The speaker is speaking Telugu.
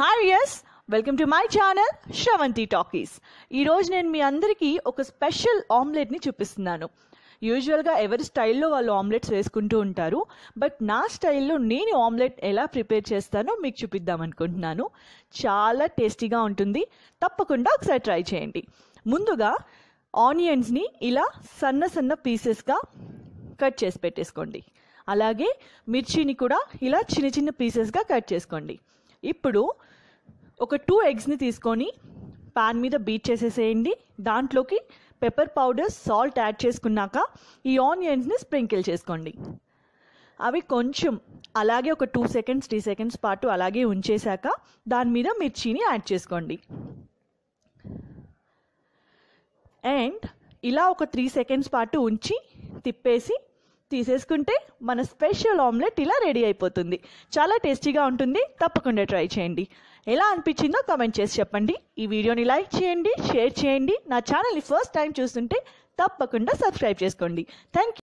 hi yes welcome to my channel Sravanthi Talkies ఈరోజు నేను మీ అందరికీ ఒక స్పెషల్ ఆమ్లెట్ని చూపిస్తున్నాను యూజువల్గా ఎవరి స్టైల్లో వాళ్ళు ఆమ్లెట్స్ వేసుకుంటూ ఉంటారు బట్ నా స్టైల్లో నేను ఆమ్లెట్ ఎలా ప్రిపేర్ చేస్తానో మీకు చూపిద్దాం అనుకుంటున్నాను చాలా టేస్టీగా ఉంటుంది తప్పకుండా ఒకసారి ట్రై చేయండి ముందుగా ఆనియన్స్ని ఇలా సన్న సన్న పీసెస్గా కట్ చేసి పెట్టేసుకోండి అలాగే మిర్చిని కూడా ఇలా చిన్న చిన్న పీసెస్గా కట్ చేసుకోండి ఇప్పుడు ఒక టూ ఎగ్స్ని తీసుకొని పాన్ మీద బీట్ చేసేసేయండి దాంట్లోకి పెప్పర్ పౌడర్ సాల్ట్ యాడ్ చేసుకున్నాక ఈ ఆనియన్స్ని స్ప్రింకిల్ చేసుకోండి అవి కొంచెం అలాగే ఒక టూ సెకండ్స్ త్రీ సెకండ్స్ పాటు అలాగే ఉంచేశాక దాని మీద మిర్చిని యాడ్ చేసుకోండి అండ్ ఇలా ఒక త్రీ సెకండ్స్ పాటు ఉంచి తిప్పేసి తీసేసుకుంటే మన స్పెషల్ ఆమ్లెట్ ఇలా రెడీ అయిపోతుంది చాలా టేస్టీగా ఉంటుంది తప్పకుండా ట్రై చేయండి ఎలా అనిపించిందో కామెంట్ చేసి చెప్పండి ఈ వీడియోని లైక్ చేయండి షేర్ చేయండి నా ఛానల్ని ఫస్ట్ టైం చూస్తుంటే తప్పకుండా సబ్స్క్రైబ్ చేసుకోండి థ్యాంక్ యూ